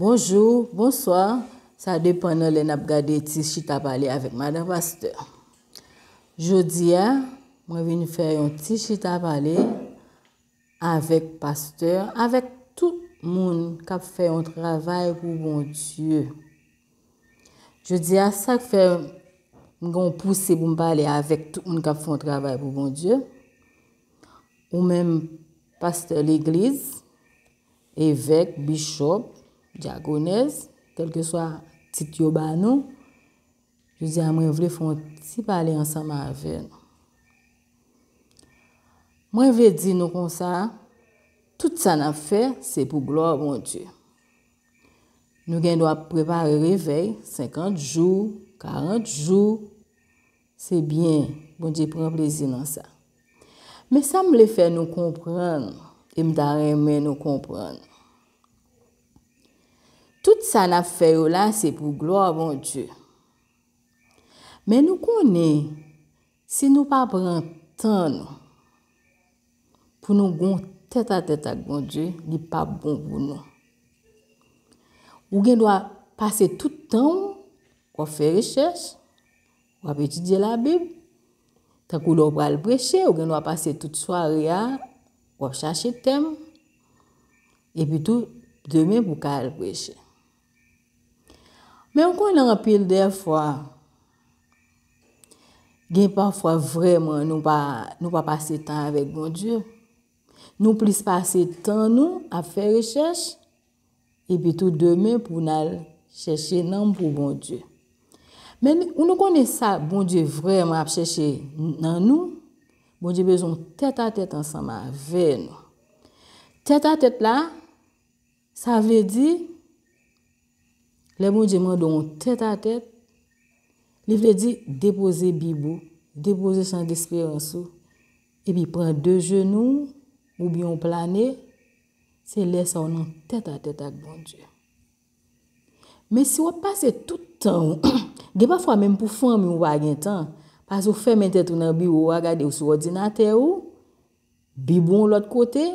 Bonjou, bonsoir, sa depan nan lè nap gade ti chita bale avèk madan pasteur. Jodi a, mwen vin fè yon ti chita bale avèk pasteur, avèk tout moun kap fè yon travèk pou bon Diyo. Jodi a, sa fè yon pousè pou mbale avèk tout moun kap fè yon travèk pou bon Diyo. Ou mèm pasteur l'eglise, evèk, bichop. Diakonez, tel ke swa tit yo ba nou, jou zi a ah, mwen vle fon ti pale ansan ma ave. Mwen vle di nou kon sa, tout sa nan fe, se pou glo bon di. Nou gen do ap prepare revey, 50 jou, 40 jou, se bien, bon di pre plezi nan sa. Me sa m le fe nou kompran, e m da reme nou kompran. Tout sa na fè yo la se pou glo a bon djè. Men nou konen, se nou pa pran tan nou, pou nou gon tèt a tèt a gon djè, li pa bon pou nou. Ou gen do a pase tout tan, kwa fe rechèche, wapetit di la bib, ta kou lop pral brechè, ou gen do a pase tout soaryan, kwa chache tem, epi tou demen pou ka al brechè. Men ou kon nan apil de fwa, gen pa fwa vreman nou pa pase tan avek bon Diyo, nou plis pase tan nou ap fe recheche, epi tou deme pou nan cheshe nan pou bon Diyo. Men ou nou konen sa bon Diyo vreman ap cheshe nan nou, bon Diyo bejoun tet a tet ansanman vey nou. Tet a tet la, sa vle di... Le bonje man don tèt a tèt, li vle di depoze bibou, depoze san disperansou, epi pren de jenou, mou bi yon plane, se lè sa ou nan tèt a tèt ak bonje. Men si wap pase tout tan, gen pa fwa men pou fwa men wagen tan, pas ou fè men tèt ou nan bibou, wakade ou sou wadina tè ou, bibou ou lòt kote,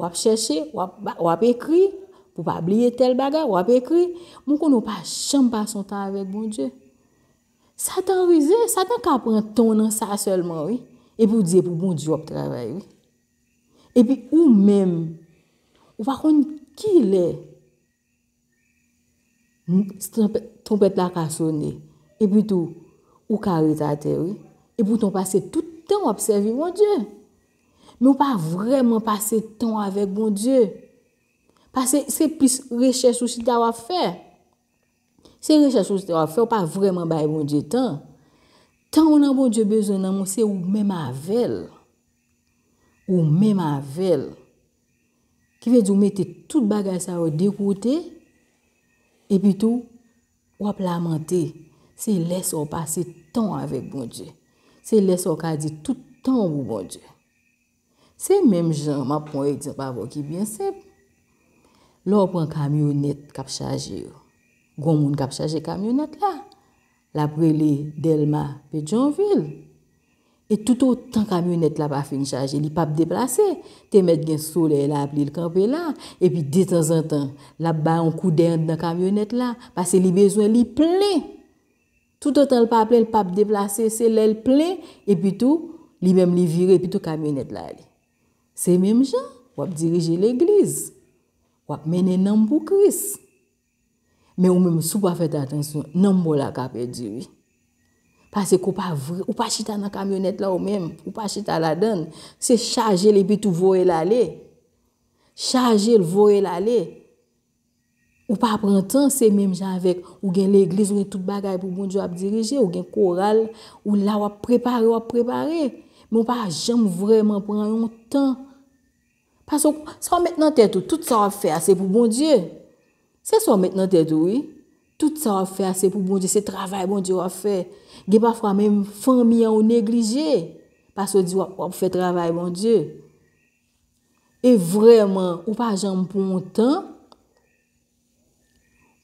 wap chèche, wap ekri, pou pa bliye tel bagay, ou ap ekri, moun kon ou pa chanm pa son tan avek bon Dje. Satan rize, Satan ka pren ton nan sa selman, epi e ou diye pou bon Dje wap trabay. Epi ou men, ou pa kon ki le, ton pet la ka sonne, epi tou, ou ka rize a tewi, epi ou ton pase tout tan wap sevi bon Dje. Moun pa vremen pase ton avek bon Dje. Pase se pis rechè sou si ta wap fè. Se rechè sou si ta wap fè, wap pa vreman baye bon dje tan. Tan w nan bon dje bezon nan moun, se ou mèm avèl. Ou mèm avèl. Ki vè di ou mète bon tout bagay sa wè dekote, e pi tou, wap la mante. Se lèso pase tan avèk bon dje. Se lèso kadi tout tan wèk bon dje. Se mèm jan, mèm apon yè di zan pa vò ki bèn sep, Lo ou pran kamyonet kap chaje yo. Gwoun moun kap chaje kamyonet la. La prele, delma, pe djonvil. E tout ou tan kamyonet la pa fin chaje, li pap deplase. Te met gen sole la ap li l kamyonet la. E pi detan zan tan, la ba an kou derd nan kamyonet la. Pase li bezwen, li ple. Tout ou tan l pa ple, li pap deplase, se lel ple. E pi tou, li mem li vire, e pi tou kamyonet la li. Se mèm jan, wap dirije l eglise. Wap mene nanm pou kris. Men ou men sou pa fet atensyon nanm pou la kape diwi. Pase kou pa vre, ou pa chita nan kamyonet la ou men, ou pa chita la dan. Se chaje le bit ou vore la le. Chaje le vore la le. Ou pa pran tan se menm jan avek. Ou gen l'eglis ou gen tout bagay pou bondi wap dirije. Ou gen koral. Ou la wap prepare, wap prepare. Men wap pa jem vreman pran yon tan. Pasou sou met nan tetou, tout sa wap fe ase pou bon Diyo. Se sou met nan tetou, tout sa wap fe ase pou bon Diyo, se travay bon Diyo wap fe. Ge pa fwa men fwa mi an ou neglije, pasou di wap wap fe travay bon Diyo. E vreman, ou pa jen mpon tan,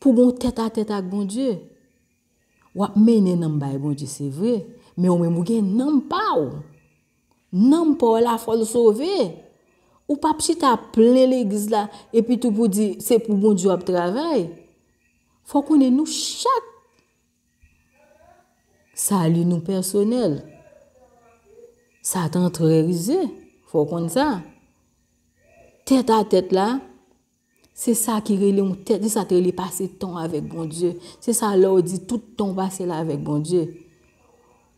pou bon tetatetak bon Diyo. Wap menen nan bay bon Diyo se vre, men ou men mwen gen nan pa ou, nan pa ou la fol so vey. Ou pa pchi ta plen le giz la epi tou pou di, se pou bon diwa pou travay. Fokounen nou chak. Salun nou personel. Sa tan trerize. Fokounen sa. Tete a tete la. Se sa ki rele mou tete. Se sa trele pase ton avek bon diwe. Se sa lor di tout ton pase la avek bon diwe.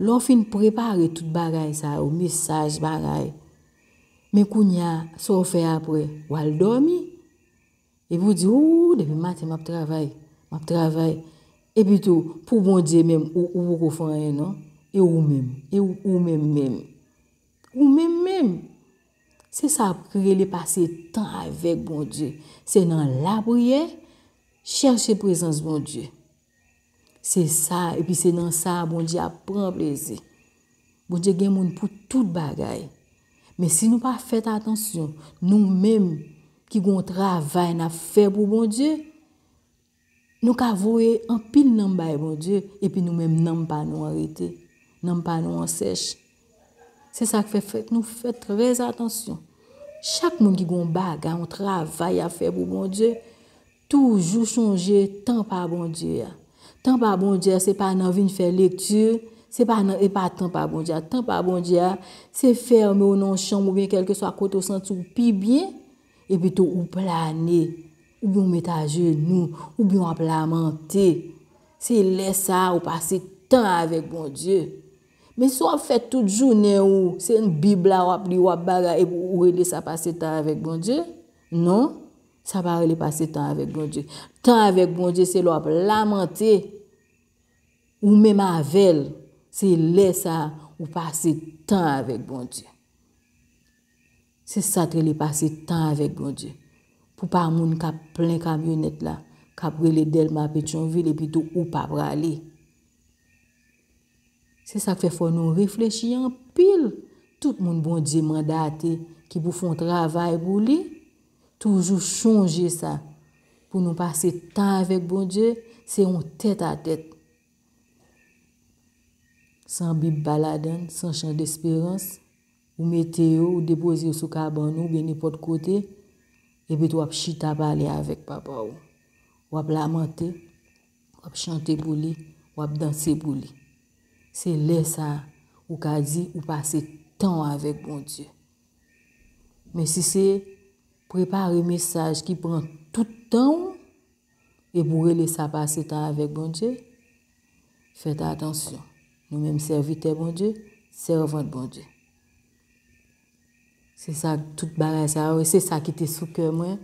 Lor fin prepare tout bagay sa ou misaj bagay. Men kou nya, sou fe apre, wal dormi. Epi ou di, ou, depi mati map travay. Map travay. Epi tou, pou bon diye menm, ou ou kou fanyen, non? E ou menm, e ou ou menm menm. Ou menm menm. Se sa ap krele pase tan avek bon diye. Se nan la priye, chershe prezans bon diye. Se sa, epi se nan sa, bon diye ap pran pleze. Bon diye gen moun pou tout bagay. Men si nou pa fète atensyon, nou menm ki gon travay na fè pou bon Diyo, nou ka vouye an pil nan baye bon Diyo, epi nou menm nanm pa nou an rete, nanm pa nou an seche. Se sa kwe fète, nou fète trez atensyon. Chak menm ki gon baga, an travay a fè pou bon Diyo, toujou sonje tan pa bon Diyo ya. Tan pa bon Diyo ya, se pa nan vin fè lektiyon, Se pa nan, e pa tan pa bon diya. Tan pa bon diya, se ferme ou nan chanm ou bin kelke swa koto santi ou pi bin, e bitou ou plane, ou bin ou meta jenou, ou bin ou ap lamenti. Se le sa ou pase tan avek bon diya. Men so ap fet tout jounen ou, se en bib la wap li wap baga e pou bon non. bon bon ou ele sa pase tan avek bon diya. Non, sa pa ou ele pase tan avek bon diya. Tan avek bon diya se lop lamenti ou men mavel. Se lè sa ou pase tan avèk bon diè. Se satre li pase tan avèk bon diè. Pou pa moun ka plen kamyonet la. Ka prele del ma petyon vile pito ou pa prali. Se sak fe fò nou reflechi an pil. Tout moun bon diè mandate ki pou fon travay bou li. Toujou chonje sa. Pou nou pase tan avèk bon diè. Se yon tèt a tèt. san bib baladan, san chan d'esperans, ou meteyo, ou depozi yo sou ka ban nou, bè ni pot kote, e bet wap chita bali avèk papa ou. Wap lamentè, wap chante pou li, wap danse pou li. Se lè sa, ou ka di, ou pase tan avèk bon Dje. Mè si se, prepare mesaj ki pran tout tan, e pou relè sa pase tan avèk bon Dje, fè ta atensyon. Nou mèm servite bon Dje, servante bon Dje. Se sa tout baray sa, se sa ki te souke mwen,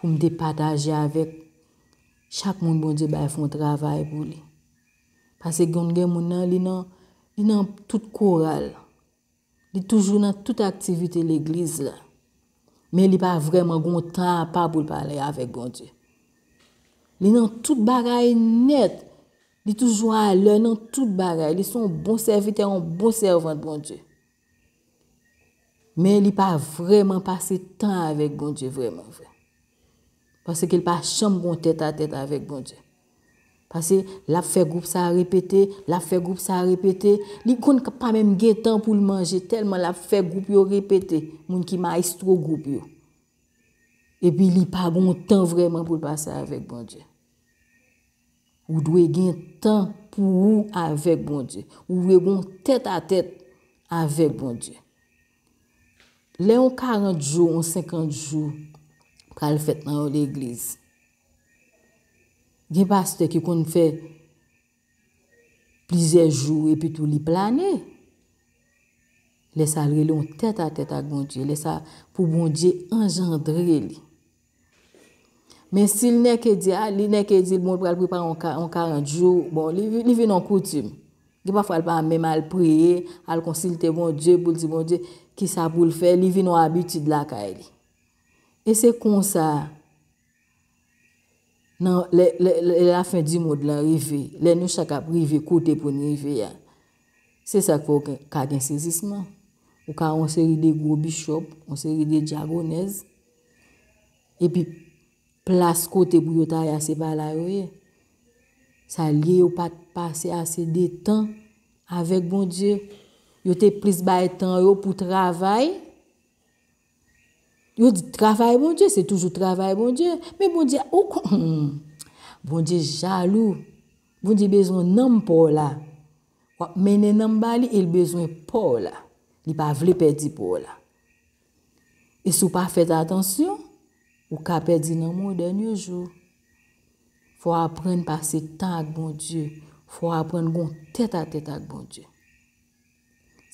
pou mde pataje avek. Chak moun bon Dje bay foun travay pou li. Pase gond gen moun nan, li nan, li nan tout koral. Li toujou nan tout aktivite l'eglise la. Men li pa vreman gond tan pa pou l'pare avek bon Dje. Li nan tout baray net. Li toujwa lè nan tout baray, li son bon servite, an bon servante bon Dje. Men li pa vremen pase tan avèk bon Dje, vremen vremen. Pase ke li pa chanm kon tèt a tèt avèk bon Dje. Pase la fè goup sa repete, la fè goup sa repete, li kon pa mèm gè tan pou l manje, telman la fè goup yo repete, moun ki ma estro goup yo. E bi li pa bon tan vremen pou l pase avèk bon Dje. Ou dwe gen tan pou ou avek bon Dje. Ou we bon tèt a tèt avek bon Dje. Le on 40 jou, on 50 jou, kal fèt nan yo l'Eglise. Gen bas te ki kon fè plizè jou e pi tou li planè. Le salre li on tèt a tèt a bon Dje. Le salre pou bon Dje engendre li. Men si l neke di a, ah, li neke di l moun pou al pripa anka anjou, bon, li vi nan koutim. Di pa fwa al pa anmen al priye, al konsilte bon dje, pou l di bon dje, ki sa pou l fe, li vi nan abitid la ka e li. E se kon sa, nan la fin di moun la rive, le nou chaka prive koute pou nrive ya. Se sa kwa kagen sezisman, ou ka anseri de gwo bishop, anseri de diagonez. E pi... Plas kote pou yo tay ase bala yo e. Sa liye yo pat pase ase detan. Avèk bon di, yo te pris bay tan yo pou travay. Yo di travay bon di, se toujou travay bon di. Men bon di, hmm, bon di jalou. Bon di bezwen nanm pou la. Mènen nanm bali, el bezwen pou la. Li pa vle pedi pou la. E sou pa fète atansyon. Ou kapè di nan moun dènyo jò. Fò aprenn pasi tan ak bon Diyo. Fò aprenn goun tèt a tèt ak bon Diyo.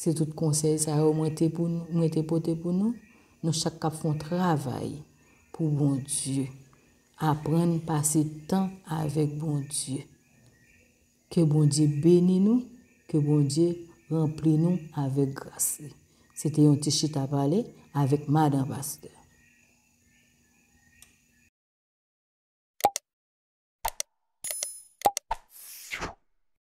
Se tout konsey sa yo mwen te pote pou nou. Nou chak kap fon travay pou bon Diyo. Aprenn pasi tan avèk bon Diyo. Ke bon Diyo beni nou. Ke bon Diyo rempli nou avèk grase. Se te yon ti chita pale avèk madan baster.